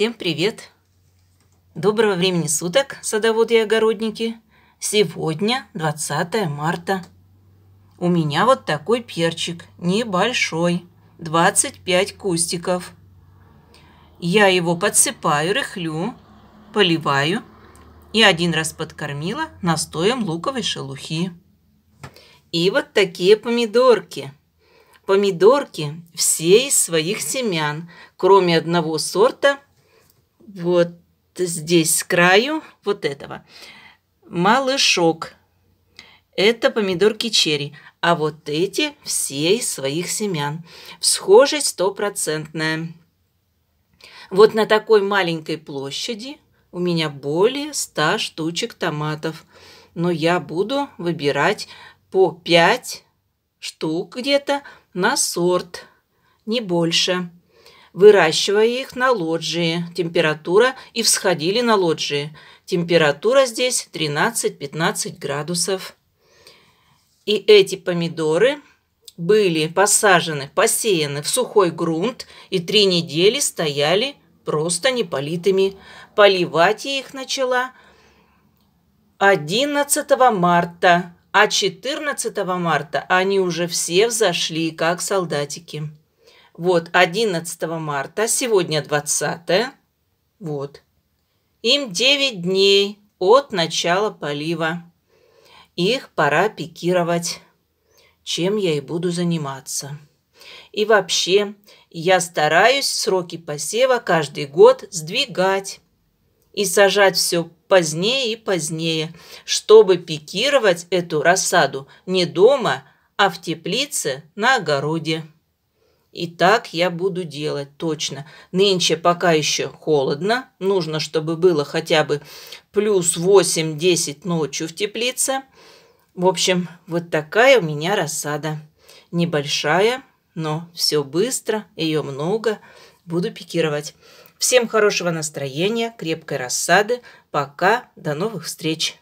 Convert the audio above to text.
Всем привет! Доброго времени суток, садоводы и огородники! Сегодня 20 марта. У меня вот такой перчик, небольшой, 25 кустиков. Я его подсыпаю, рыхлю, поливаю и один раз подкормила настоем луковой шелухи. И вот такие помидорки – помидорки все из своих семян, кроме одного сорта вот здесь с краю вот этого. Малышок. Это помидорки черри. А вот эти все из своих семян. Схожесть стопроцентная. Вот на такой маленькой площади у меня более 100 штучек томатов. Но я буду выбирать по 5 штук где-то на сорт, не больше выращивая их на лоджии. Температура и всходили на лоджии. Температура здесь 13-15 градусов. И эти помидоры были посажены, посеяны в сухой грунт и три недели стояли просто неполитыми. Поливать я их начала 11 марта, а 14 марта они уже все взошли, как солдатики. Вот 11 марта, сегодня 20. Вот. Им 9 дней от начала полива. Их пора пикировать, чем я и буду заниматься. И вообще, я стараюсь сроки посева каждый год сдвигать и сажать все позднее и позднее, чтобы пикировать эту рассаду не дома, а в теплице на огороде. И так я буду делать, точно. Нынче пока еще холодно. Нужно, чтобы было хотя бы плюс 8-10 ночью в теплице. В общем, вот такая у меня рассада. Небольшая, но все быстро, ее много. Буду пикировать. Всем хорошего настроения, крепкой рассады. Пока, до новых встреч!